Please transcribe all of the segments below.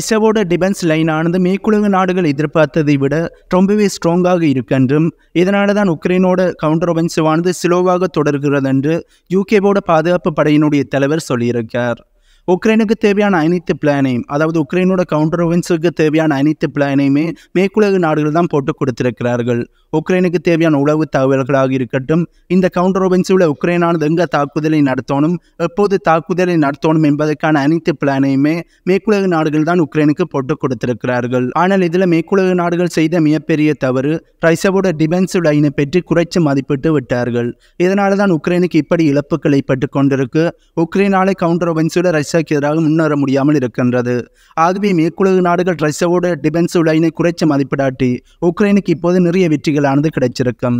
இசவோட defence லைனானது மேற்குலக நாடுகள் எதிர்பார்த்ததை விட ரொம்பவே ஸ்ட்ராங்காக இருக்கு என்றும் இதனால தான் உக்ரைனோட கவுண்டர் ஒபென்சிவானது ஸ்லோவாக தொடர்கிறது என்று யூகேவோட பாதுகாப்பு படையினுடைய தலைவர் சொல்லியிருக்கார் உக்ரைனுக்கு தேவையான அனைத்து பிளானையும் அதாவது உக்ரைனோட கவுண்டர் ஒவென்ஸுக்கு தேவையான அனைத்து பிளானையுமே மேற்குலக நாடுகள் தான் போட்டு கொடுத்திருக்கிறார்கள் உக்ரைனுக்கு தேவையான உளவு தகவல்களாக இருக்கட்டும் இந்த கவுண்டர் ஒவென்ஸில் உக்ரைனானது எங்கே தாக்குதலை நடத்தணும் எப்போது தாக்குதலை நடத்தணும் என்பதற்கான அனைத்து பிளானையுமே மேற்குலக நாடுகள் தான் உக்ரைனுக்கு போட்டு கொடுத்திருக்கிறார்கள் ஆனால் இதில் மேற்குலக நாடுகள் செய்த மிகப்பெரிய தவறு ரைசவோட டிஃபென்ஸ் லைனை பற்றி குறைச்சி மதிப்பிட்டு விட்டார்கள் இதனால தான் உக்ரைனுக்கு இப்படி இழப்புகள் ஏற்பட்டு கொண்டிருக்கு உக்ரைனாலே கவுண்டர் ஒவென்ஸோட ரைஸ் ரஷ்யாவுக்கு எதிராக முன்னேற முடியாமல் இருக்கின்றது ஆகவே மேற்குலக நாடுகள் ரஷ்யாவோட டிஃபென்ஸ் லைனை குறைச்சி மதிப்பிடாட்டி உக்ரைனுக்கு இப்போது நிறைய வெற்றிகளானது கிடைச்சிருக்கும்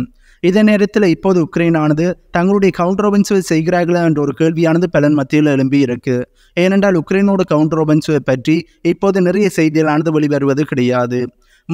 இதே நேரத்தில் இப்போது உக்ரைனானது தங்களுடைய கவுண்டர் ஒபென்சிவை செய்கிறார்களா என்ற ஒரு கேள்வியானது பலன் மத்தியில் எழும்பி இருக்கு ஏனென்றால் உக்ரைனோட கவுண்டர் ஒபென்சிவை பற்றி இப்போது நிறைய செய்திகளானது வெளிவருவது கிடையாது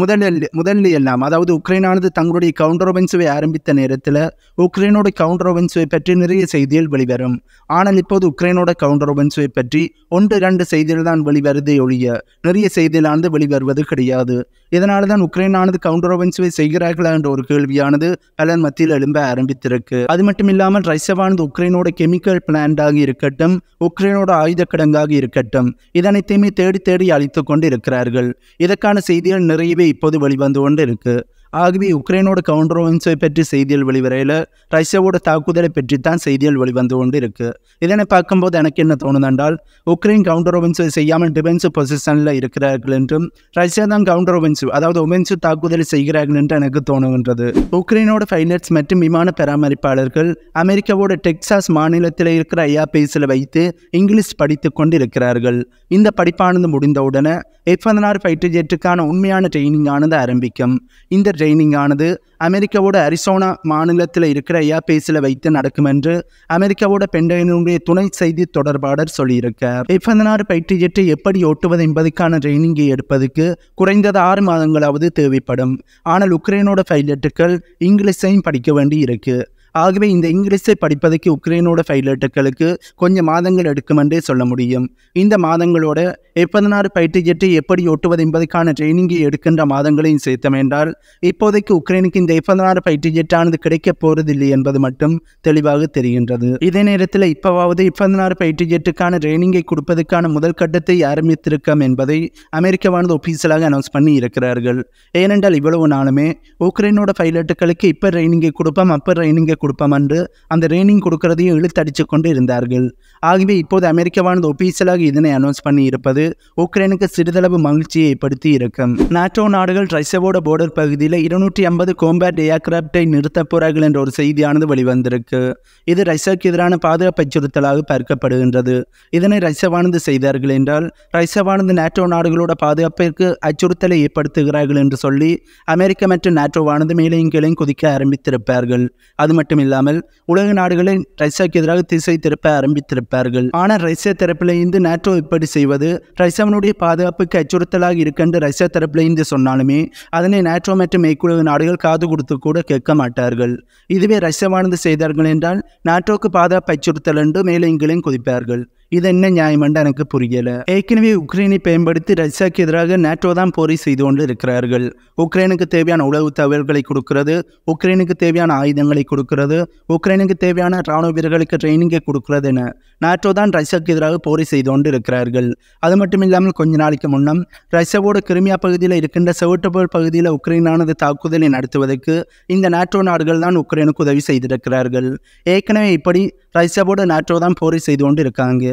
முதலில் முதலில் எல்லாம் அதாவது உக்ரைனானது தங்களுடைய கவுண்டர் ஒவென்சுவை ஆரம்பித்த நேரத்தில் உக்ரைனோட கவுண்டர் ஒவென்சுவை பற்றி நிறைய செய்திகள் வெளிவரும் ஆனால் இப்போது உக்ரைனோட கவுண்டர் ஒவென்சுவை பற்றி ஒன்று இரண்டு செய்திகள் தான் வெளிவருதே ஒழிய நிறைய செய்திகளானது வெளிவருவது கிடையாது இதனால தான் உக்ரைனானது கவுண்டர் ஒவென்சுவை செய்கிறார்களா என்ற ஒரு கேள்வியானது பலர் மத்தியில் எழும்ப ஆரம்பித்திருக்கு அது மட்டும் இல்லாமல் ரஷ்யாவானது உக்ரைனோட கெமிக்கல் பிளான்டாக இருக்கட்டும் உக்ரைனோட ஆயுத கிடங்காக இருக்கட்டும் இதனைத்தையுமே தேடி தேடி அழித்துக் கொண்டு இருக்கிறார்கள் இதற்கான செய்திகள் நிறையவே இப்போது வெளிவந்து கொண்டு இருக்குது ஆகவே உக்ரைனோட கவுண்டர் ஒன்ஸை பற்றி செய்திகள் வெளிவரையில் ரஷ்யாவோட தாக்குதலை பற்றி தான் செய்திகள் வெளிவந்து கொண்டு இருக்குது இதனை பார்க்கும்போது எனக்கு என்ன தோணுதென்றால் உக்ரைன் கவுண்டர் ஒவென்ஸை செய்யாமல் டிஃபென்ஸ் பொசிஷனில் இருக்கிறார்கள் என்றும் ரஷ்யா தான் கவுண்டர் ஒவென்சிவ் அதாவது ஒவென்சிவ் தாக்குதலை செய்கிறார்கள் என்று எனக்கு தோணுகின்றது உக்ரைனோட பைலட்ஸ் மற்றும் விமான பராமரிப்பாளர்கள் அமெரிக்காவோட டெக்சாஸ் மாநிலத்தில் இருக்கிற ஐஆர்பிஎஸில் வைத்து இங்கிலீஷ் படித்து கொண்டு இருக்கிறார்கள் இந்த படிப்பானது முடிந்தவுடனே எஃப்என்ஆர் ஃபைட்டர் ஜெட்டுக்கான உண்மையான ட்ரைனிங் ஆனது ஆரம்பிக்கும் இந்த ட்ரைனிங் ஆனது அமெரிக்காவோட அரிசோனா மாநிலத்தில் இருக்கிற ஏர்பேஸில் வைத்து நடக்கும் என்று அமெரிக்காவோட பெண்டகனுடைய துணை செய்தி தொடர்பாளர் சொல்லியிருக்கார் எஃப் பயிற்சி ஜெட்டை எப்படி ஓட்டுவது என்பதற்கான ட்ரைனிங்கை எடுப்பதற்கு குறைந்தது ஆறு மாதங்களாவது தேவைப்படும் ஆனால் உக்ரைனோட பைலட்டுகள் இங்கிலீஷையும் படிக்க வேண்டி இருக்குது ஆகவே இந்த இங்கிலீஷை படிப்பதற்கு உக்ரைனோட பைலட்டுகளுக்கு கொஞ்சம் மாதங்கள் எடுக்கும் என்றே சொல்ல முடியும் இந்த மாதங்களோட எப்பதினாறு பயிற்சி ஜெட்டை எப்படி ஓட்டுவது என்பதற்கான ட்ரைனிங்கை எடுக்கின்ற மாதங்களையும் சேர்த்தம் என்றால் இப்போதைக்கு உக்ரைனுக்கு இந்த எப்பதினாறு பயிற்சி ஜெட்டானது கிடைக்கப் போவதில்லை என்பது மட்டும் தெளிவாக தெரிகின்றது இதே நேரத்தில் இப்போவாவது இப்பதினாறு பயிற்சி ஜெட்டுக்கான ட்ரைனிங்கை கொடுப்பதற்கான முதல் கட்டத்தை ஆரம்பித்திருக்கோம் என்பதை அமெரிக்காவானது ஒஃபீஷியலாக அனௌன்ஸ் பண்ணி இருக்கிறார்கள் ஏனென்றால் இவ்வளவு நாளுமே உக்ரைனோட பைலட்டுகளுக்கு இப்போ ட்ரைனிங்கை கொடுப்போம் அப்போ ட்ரைனிங்கை கொடுப்போம் என்று அந்த ட்ரைனிங் கொடுக்கறதையும் இழுத்தடிச்சு கொண்டு இருந்தார்கள் ஆகவே இப்போது அமெரிக்காவானது ஒபீசியலாக இதனை அனௌன்ஸ் பண்ணி இருப்பது உக்ரைனுக்கு சிறிதளவு மகிழ்ச்சியை ஏற்படுத்தி இருக்கும் நாட்டோ நாடுகள் ரஷ்யாவோட போர்டர் பகுதியில் இருநூற்றி ஐம்பது கோம்பேட் ஏர்கிராப்டை நிறுத்தப் போறார்கள் என்ற ஒரு செய்தியானது வெளிவந்திருக்கு இது ரஷ்யாவுக்கு எதிரான பாதுகாப்பு அச்சுறுத்தலாக பார்க்கப்படுகின்றது இதனை ரஷ்யாவானது செய்தார்கள் என்றால் ரஷ்யாவானது நாட்டோ நாடுகளோட பாதுகாப்பிற்கு அச்சுறுத்தலை ஏற்படுத்துகிறார்கள் என்று சொல்லி அமெரிக்கா மற்றும் நாட்டோவானது மேலையும் கீழையும் குதிக்க ஆரம்பித்திருப்பார்கள் அது மட்டும் இல்லாமல் உலக நாடுகளில் ரஷ்யாவுக்கு எதிராக திசை திருப்ப ஆரம்பித்திருப்பார்கள் ஆனால் ரஷ்ய தரப்பில் இருந்து நேட்டோ இப்படி செய்வது ரஷ்யாவினுடைய பாதுகாப்புக்கு அச்சுறுத்தலாக இருக்கென்று ரஷ்யா தரப்பில் இருந்து சொன்னாலுமே அதனை நேட்டோ மற்றும் மேற்குலக நாடுகள் காது கொடுத்து கூட கேட்க மாட்டார்கள் இதுவே ரஷ்யாவானது செய்தார்கள் என்றால் நாட்டோக்கு பாதுகாப்பு அச்சுறுத்தல் என்று மேலே இங்கிலும் குதிப்பார்கள் இது என்ன நியாயமென்று எனக்கு புரியல ஏற்கனவே உக்ரைனை பயன்படுத்தி ரஷ்யாவுக்கு எதிராக நேட்டோ தான் போரை செய்து கொண்டு இருக்கிறார்கள் உக்ரைனுக்கு தேவையான உளவு தகவல்களை கொடுக்கிறது உக்ரைனுக்கு தேவையான ஆயுதங்களை கொடுக்கிறது உக்ரைனுக்கு தேவையான இராணுவ வீரர்களுக்கு ட்ரைனிங்கை கொடுக்கிறது என நேட்டோ தான் ரஷ்யாவுக்கு எதிராக போரை செய்து கொண்டு இருக்கிறார்கள் அது மட்டும் இல்லாமல் கொஞ்ச நாளைக்கு முன்னம் ரஷ்யாவோட கிருமியா பகுதியில் இருக்கின்ற செவட்டபோல் பகுதியில் உக்ரைனானது தாக்குதலை நடத்துவதற்கு இந்த நேட்டோ நாடுகள் தான் உக்ரைனுக்கு உதவி செய்திருக்கிறார்கள் ஏற்கனவே இப்படி ரஷ்யாவோட நேட்டோ தான் போரை செய்து கொண்டு இருக்காங்க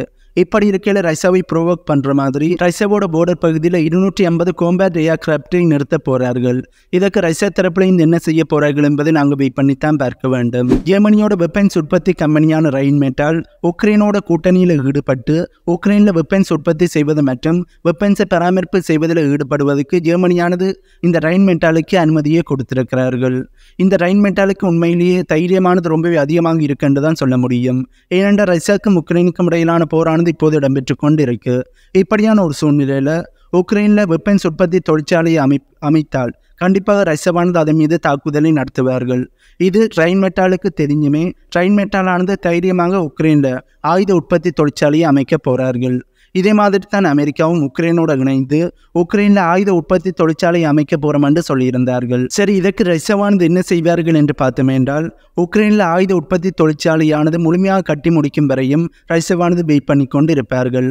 இப்படி இருக்கையில் ரைசாவை ப்ரொவோக் பண்ணுற மாதிரி ரைசாவோட போர்டர் பகுதியில் இருநூற்றி ஐம்பது கோம்பேட் ஏர்கிராப்டை நிறுத்த போகிறார்கள் இதற்கு ரஷ்யா தரப்புலேருந்து என்ன செய்ய போகிறார்கள் என்பதை நாங்கள் வெயிட் பண்ணி தான் பார்க்க வேண்டும் ஜெர்மனியோட வெப்பன்ஸ் உற்பத்தி கம்பெனியான ரைன்மெட்டால் உக்ரைனோட கூட்டணியில் ஈடுபட்டு உக்ரைனில் வெப்பன்ஸ் உற்பத்தி செய்வது மற்றும் வெப்பன்ஸை பராமரிப்பு செய்வதில் ஈடுபடுவதற்கு ஜெர்மனியானது இந்த ரைன்மெட்டாலுக்கு அனுமதியை கொடுத்திருக்கிறார்கள் இந்த ரைன்மெட்டாலுக்கு உண்மையிலேயே தைரியமானது ரொம்பவே அதிகமாக இருக்குன்னு தான் சொல்ல முடியும் ஏனென்றால் ரஷ்யாவுக்கும் உக்ரைனுக்கும் இடையிலான போரான தொடர்ந்து இப்போது இடம்பெற்று கொண்டிருக்கு இப்படியான ஒரு சூழ்நிலையில் உக்ரைனில் வெப்பன்ஸ் உற்பத்தி தொழிற்சாலையை அமை அமைத்தால் கண்டிப்பாக ரசவானது அதன் மீது தாக்குதலை நடத்துவார்கள் இது ட்ரெயின் மெட்டாலுக்கு தெரிஞ்சுமே ட்ரெயின் மெட்டாலானது தைரியமாக உக்ரைனில் ஆயுத உற்பத்தி தொழிற்சாலையை அமைக்க போகிறார்கள் இதே மாதிரி தான் அமெரிக்காவும் உக்ரைனோட இணைந்து உக்ரைனில் ஆயுத உற்பத்தி தொழிற்சாலை அமைக்க போகிறோம் என்று சொல்லியிருந்தார்கள் சரி இதற்கு ரஷ்யாவானது என்ன செய்வார்கள் என்று பார்த்தோம் என்றால் உக்ரைனில் ஆயுத உற்பத்தி தொழிற்சாலையானது முழுமையாக கட்டி முடிக்கும் வரையும் ரஷ்யாவானது வெயிட் பண்ணி கொண்டு இருப்பார்கள்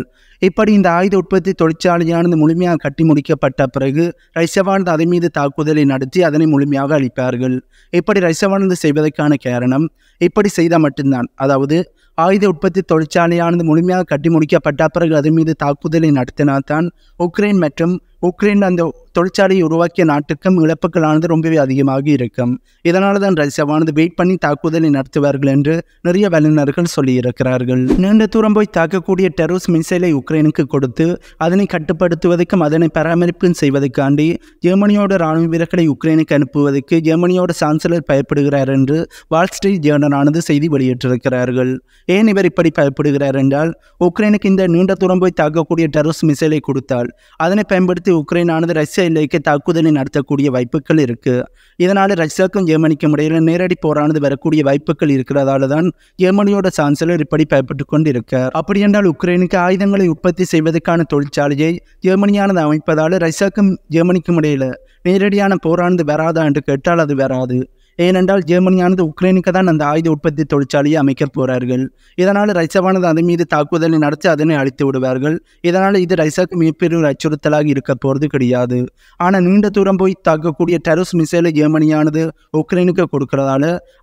இப்படி இந்த ஆயுத உற்பத்தி தொழிற்சாலையானது முழுமையாக கட்டி முடிக்கப்பட்ட பிறகு ரஷ்யவானது அதன் மீது தாக்குதலை நடத்தி அதனை முழுமையாக அளிப்பார்கள் இப்படி ரஷ்யாவானது செய்வதற்கான காரணம் இப்படி செய்தால் மட்டும்தான் அதாவது ஆயுத உற்பத்தி தொழிற்சாலையானது முழுமையாக கட்டி முடிக்கப்பட்ட பிறகு அது மீது தாக்குதலை நடத்தினால்தான் உக்ரைன் மற்றும் உக்ரைன் அந்த தொழிற்சாலையை உருவாக்கிய நாட்டுக்கும் இழப்புகளானது ரொம்பவே அதிகமாக இருக்கும் இதனால தான் ரஷ்யாவானது வெயிட் பண்ணி தாக்குதலை நடத்துவார்கள் என்று நிறைய வல்லுநர்கள் சொல்லியிருக்கிறார்கள் நீண்ட தூரம் போய் தாக்கக்கூடிய டெரோஸ் மிசைலை உக்ரைனுக்கு கொடுத்து அதனை கட்டுப்படுத்துவதற்கும் அதனை பராமரிப்பும் செய்வதற்காண்டி ஜெர்மனியோட ராணுவ வீரர்களை உக்ரைனுக்கு அனுப்புவதற்கு ஜெர்மனியோட சான்சலர் பயப்படுகிறார் என்று வால் ஸ்ட்ரீட் ஜேர்னலானது செய்தி வெளியிட்டிருக்கிறார்கள் ஏன் இவர் இப்படி பயப்படுகிறார் என்றால் உக்ரைனுக்கு இந்த நீண்ட தூரம் போய் தாக்கக்கூடிய டெரோஸ் மிசைலை கொடுத்தால் அதனை பயன்படுத்தி உக்ரைனானது ரஷ்யா இலக்கை தாக்குதலை நடத்தக்கூடிய வாய்ப்புகள் இருக்குது இதனால் ரஷ்யாவுக்கும் ஜெர்மனிக்கும் இடையில் நேரடி போரானது வரக்கூடிய வாய்ப்புகள் இருக்கிறதால தான் ஜெர்மனியோட சான்சலர் இப்படி பயப்பட்டு கொண்டிருக்கார் அப்படி என்றால் உக்ரைனுக்கு ஆயுதங்களை உற்பத்தி செய்வதற்கான தொழிற்சாலையை ஜெர்மனியானது அமைப்பதால் ரஷ்யாவுக்கும் ஜெர்மனிக்கும் இடையில் நேரடியான போரானது வராதா என்று கேட்டால் அது வராது ஏனென்றால் ஜெர்மனியானது உக்ரைனுக்கு தான் அந்த ஆயுத உற்பத்தி தொழிற்சாலையை அமைக்கப் போகிறார்கள் இதனால் ரைசாவானது அதன் மீது தாக்குதலை நடத்தி அதனை அழித்து விடுவார்கள் இதனால் இது ரைசாவுக்கு மிகப்பெரும் அச்சுறுத்தலாக இருக்க போகிறது கிடையாது ஆனால் நீண்ட தூரம் போய் தாக்கக்கூடிய டெரஸ் மிசைலை ஜெர்மனியானது உக்ரைனுக்கு கொடுக்கிறதால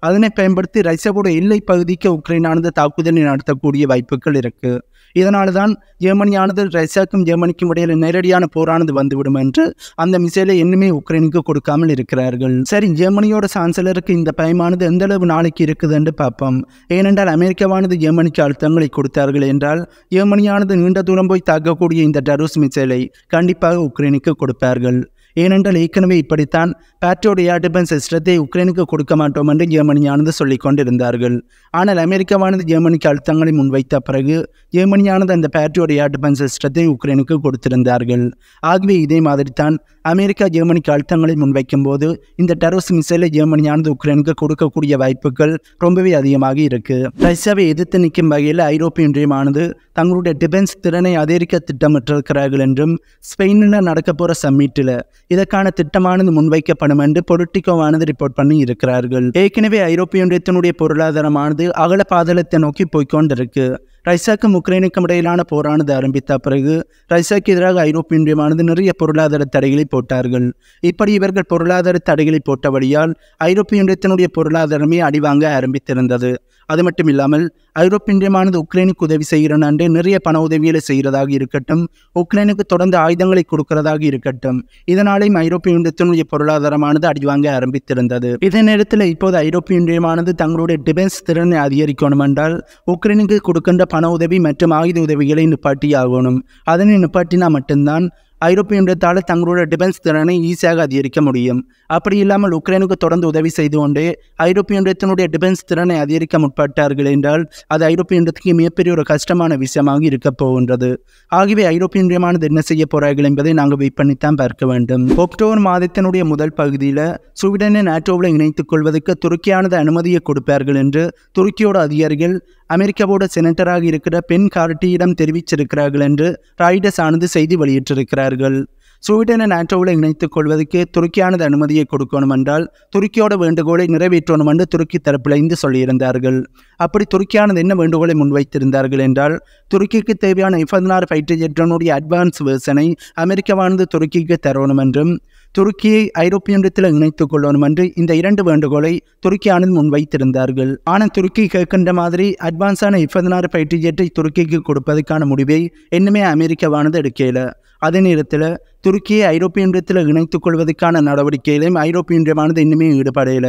அதனை பயன்படுத்தி ரைசாவோட எல்லை பகுதிக்கு உக்ரைனானது தாக்குதலை நடத்தக்கூடிய வாய்ப்புகள் இருக்குது இதனால் தான் ஜெர்மனியானது ரஷ்யாவுக்கும் ஜெர்மனிக்கும் இடையில் நேரடியான போரானது வந்துவிடும் என்று அந்த மிசைலை இன்னுமே உக்ரைனுக்கு கொடுக்காமல் இருக்கிறார்கள் சரி ஜெர்மனியோட சான்ஸ் சிலருக்கு இந்த பயமானது எந்தளவு நாளைக்கு இருக்குது என்று பார்ப்போம் ஏனென்றால் அமெரிக்காவானது ஏமனிக்கு அழுத்தங்களை கொடுத்தார்கள் என்றால் ஏமனியானது நீண்ட தூரம் போய் தாக்கக்கூடிய இந்த டரூஸ் மிசைலை கண்டிப்பாக உக்ரைனுக்கு கொடுப்பார்கள் ஏனென்றால் ஏற்கனவே இப்படித்தான் பேட்ரோட் ஏர் டிஃபென்ஸ் சிஸ்டத்தை உக்ரைனுக்கு கொடுக்க மாட்டோம் என்று ஜெர்மனியானது சொல்லிக் கொண்டிருந்தார்கள் ஆனால் அமெரிக்காவானது ஜெர்மனிக்கு அழுத்தங்களை முன்வைத்த பிறகு ஜெர்மனியானது அந்த பேட்ரோட் ஏர் டிஃபென்ஸ் சிஸ்டத்தை உக்ரைனுக்கு கொடுத்திருந்தார்கள் ஆகவே இதே மாதிரி தான் அமெரிக்கா ஜெர்மனிக்கு அழுத்தங்களை முன்வைக்கும் போது இந்த டெரோஸ் மிசைலை ஜெர்மனியானது உக்ரைனுக்கு கொடுக்கக்கூடிய வாய்ப்புகள் ரொம்பவே அதிகமாக இருக்கு ரஷ்யாவை எதிர்த்து நிற்கும் வகையில் ஐரோப்பிய ஒன்றியமானது தங்களுடைய டிஃபென்ஸ் திறனை அதிகரிக்க திட்டமிட்டிருக்கிறார்கள் என்றும் ஸ்பெயினில் நடக்க போகிற சம்மிட்டில் இதற்கான திட்டமானது முன்வைக்கப்படும் என்று பொலிட்டிகோவானது ரிப்போர்ட் பண்ணி இருக்கிறார்கள் ஏற்கனவே ஐரோப்பிய ஒன்றியத்தினுடைய பொருளாதாரமானது அகல பாதளத்தை நோக்கி போய்கொண்டிருக்கு ரஷ்யாக்கும் உக்ரைனுக்கும் இடையிலான போரானது ஆரம்பித்த பிறகு ரஷ்யாக்கு எதிராக ஐரோப்பிய ஒன்றியமானது நிறைய பொருளாதார தடைகளை போட்டார்கள் இப்படி இவர்கள் பொருளாதார தடைகளை போட்டபடியால் ஐரோப்பிய ஒன்றியத்தினுடைய பொருளாதாரமே அடிவாங்க ஆரம்பித்திருந்தது அது மட்டும் இல்லாமல் ஐரோப்பிய உக்ரைனுக்கு உதவி செய்கிறேன் என்று நிறைய பண உதவிகளை செய்கிறதாக இருக்கட்டும் உக்ரைனுக்கு தொடர்ந்து ஆயுதங்களை கொடுக்கிறதாக இருக்கட்டும் இதனாலேயும் ஐரோப்பிய ஒன்றியத்தினுடைய பொருளாதாரமானது அடிவாங்க ஆரம்பித்திருந்தது இதே நேரத்தில் இப்போது ஐரோப்பிய ஒன்றியமானது தங்களுடைய டிஃபென்ஸ் திறனை அதிகரிக்கணும் என்றால் உக்ரைனுக்கு கொடுக்கின்ற பண உதவி மற்றும் ஆயுத உதவிகளை நிப்பாட்டி ஆகணும் அதனை நிப்பாட்டினா மட்டும்தான் ஐரோப்பிய ஒன்றியத்தால் தங்களோட டிஃபென்ஸ் திறனை ஈஸியாக அதிகரிக்க முடியும் அப்படி இல்லாமல் உக்ரைனுக்கு தொடர்ந்து உதவி செய்து கொண்டு ஐரோப்பிய ஒன்றியத்தினுடைய டிஃபென்ஸ் திறனை அதிகரிக்க முற்பட்டார்கள் என்றால் அது ஐரோப்பிய ஒன்றியத்துக்கு மிகப்பெரிய ஒரு கஷ்டமான விஷயமாக இருக்கப் போகின்றது ஆகியவை ஐரோப்பிய ஒன்றியமானது என்ன செய்ய போகிறார்கள் என்பதை நாங்கள் வெயிட் பண்ணித்தான் பார்க்க வேண்டும் அக்டோபர் மாதத்தினுடைய முதல் பகுதியில் சுவீடனை நாட்டோவில் இணைத்துக் கொள்வதற்கு துருக்கியானது அனுமதியை கொடுப்பார்கள் என்று துருக்கியோட அதிகாரிகள் அமெரிக்காவோட செனட்டராக இருக்கிற பெண் கார்டியிடம் தெரிவிச்சிருக்கிறார்கள் என்று ராய்டர்ஸ் ஆனது செய்தி வெளியிட்டிருக்கிறார்கள் ஸ்வீடனை நாட்டோவில் இணைத்துக் கொள்வதற்கு துருக்கியானது அனுமதியை கொடுக்கணும் என்றால் துருக்கியோட வேண்டுகோளை நிறைவேற்றணும் என்று துருக்கி தரப்பில் இருந்து சொல்லியிருந்தார்கள் அப்படி துருக்கியானது என்ன வேண்டுகோளை முன்வைத்திருந்தார்கள் என்றால் துருக்கிக்கு தேவையான இஃபதனார் ஃபைட்டர் ஜெட்டனுடைய அட்வான்ஸ் வேர்சனை அமெரிக்காவானது துருக்கிக்கு தரணும் என்றும் துருக்கியை ஐரோப்பிய ஒன்றியத்தில் இணைத்துக் கொள்ளணும் என்று இந்த இரண்டு வேண்டுகோளை துருக்கியானது முன்வைத்திருந்தார்கள் ஆனால் துருக்கி கேட்கின்ற மாதிரி அட்வான்ஸான இப்பதினாறு பயிற்சி ஜெட்டை துருக்கிக்கு கொடுப்பதற்கான முடிவை இன்னுமே அமெரிக்காவானது எடுக்கல அதே நேரத்தில் துருக்கியை ஐரோப்பிய ஒன்றியத்தில் இணைத்துக் கொள்வதற்கான நடவடிக்கையிலும் ஐரோப்பிய ஒன்றியமானது இன்னுமே ஈடுபடையில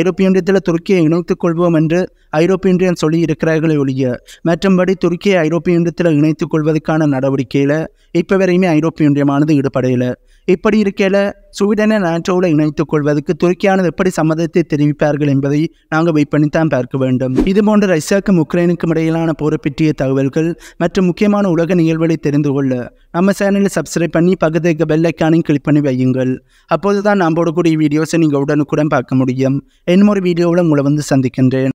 ஐரோப்பிய ஒன்றியத்தில் துருக்கியை இணைத்துக் கொள்வோம் என்று ஐரோப்பிய என்று சொல்லி இருக்கிறார்களே ஒழிய மற்றபடி துருக்கியை ஐரோப்பிய ஒன்றியத்தில் இணைத்துக் கொள்வதற்கான நடவடிக்கையில் இப்போ வரையுமே ஐரோப்பிய ஒன்றியமானது ஈடுபடையில் இப்படி இருக்கையில் சுவீடனை நாட்டோவில் இணைத்துக் கொள்வதற்கு துருக்கியானது எப்படி சம்மதத்தை தெரிவிப்பார்கள் என்பதை நாங்கள் வெயிட் தான் பார்க்க வேண்டும் இதுபோன்ற ரஷ்யாவுக்கும் உக்ரைனுக்கும் இடையிலான போரை பற்றிய தகவல்கள் மற்றும் முக்கியமான உலக நிகழ்வுகளை தெரிந்து கொள்ள நம்ம சேனலை சப்ஸ்கிரைப் பண்ணி பகுதிக்கு பெல்லைக்கானையும் கிளிக் பண்ணி வையுங்கள் அப்போது தான் நான் போடக்கூடிய வீடியோஸை நீங்கள் உடனுக்குடன் பார்க்க முடியும் என்னொரு வீடியோவில் உங்களை வந்து சந்திக்கின்றேன்